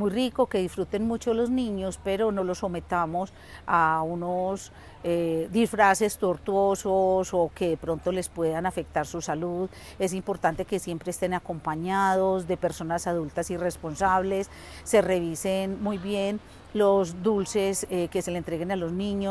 muy rico, que disfruten mucho los niños, pero no los sometamos a unos eh, disfraces tortuosos o que de pronto les puedan afectar su salud. Es importante que siempre estén acompañados de personas adultas y responsables, se revisen muy bien los dulces eh, que se le entreguen a los niños.